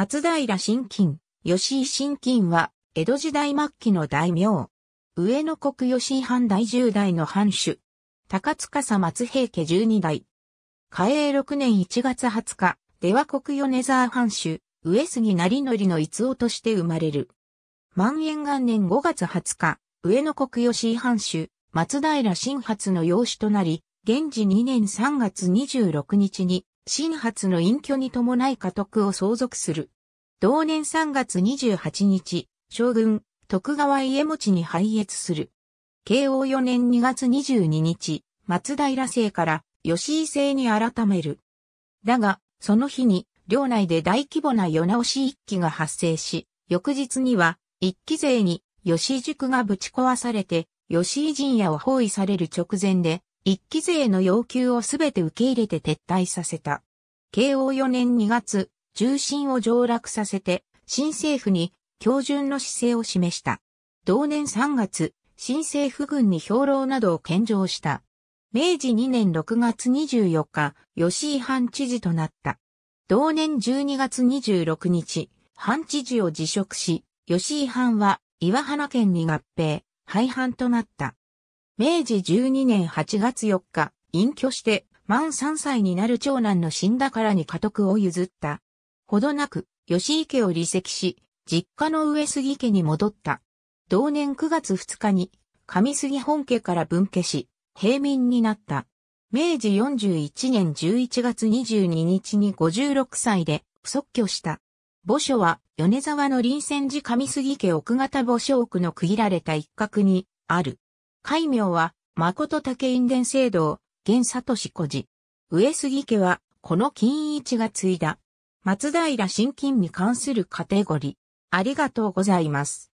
松平新金、吉井新金は、江戸時代末期の大名。上野国吉井藩第十代の藩主。高塚佐松平家十二代。嘉永六年一月二十日、出羽国米沢藩主、上杉成則の逸夫として生まれる。万延元年五月二十日、上野国吉井藩主、松平新発の養子となり、現時二年三月二十六日に、新発の隠居に伴い家督を相続する。同年3月28日、将軍、徳川家持に拝謁する。慶応4年2月22日、松平姓から吉井姓に改める。だが、その日に、領内で大規模な世直し一揆が発生し、翌日には、一揆勢に吉井塾がぶち壊されて、吉井陣屋を包囲される直前で、一期税の要求をすべて受け入れて撤退させた。慶応4年2月、重心を上落させて、新政府に標準の姿勢を示した。同年3月、新政府軍に兵糧などを献上した。明治2年6月24日、吉井藩知事となった。同年12月26日、藩知事を辞職し、吉井藩は岩花県に合併、廃藩となった。明治12年8月4日、隠居して、満3歳になる長男の死んだからに家督を譲った。ほどなく、吉池を離席し、実家の上杉家に戻った。同年9月2日に、上杉本家から分家し、平民になった。明治41年11月22日に56歳で即居した。墓所は米沢の臨泉寺上杉家奥方墓所奥の区切られた一角にある。戒名は、誠竹院伝聖堂、現里氏小寺。上杉家は、この金一が継いだ。松平新金に関するカテゴリー。ありがとうございます。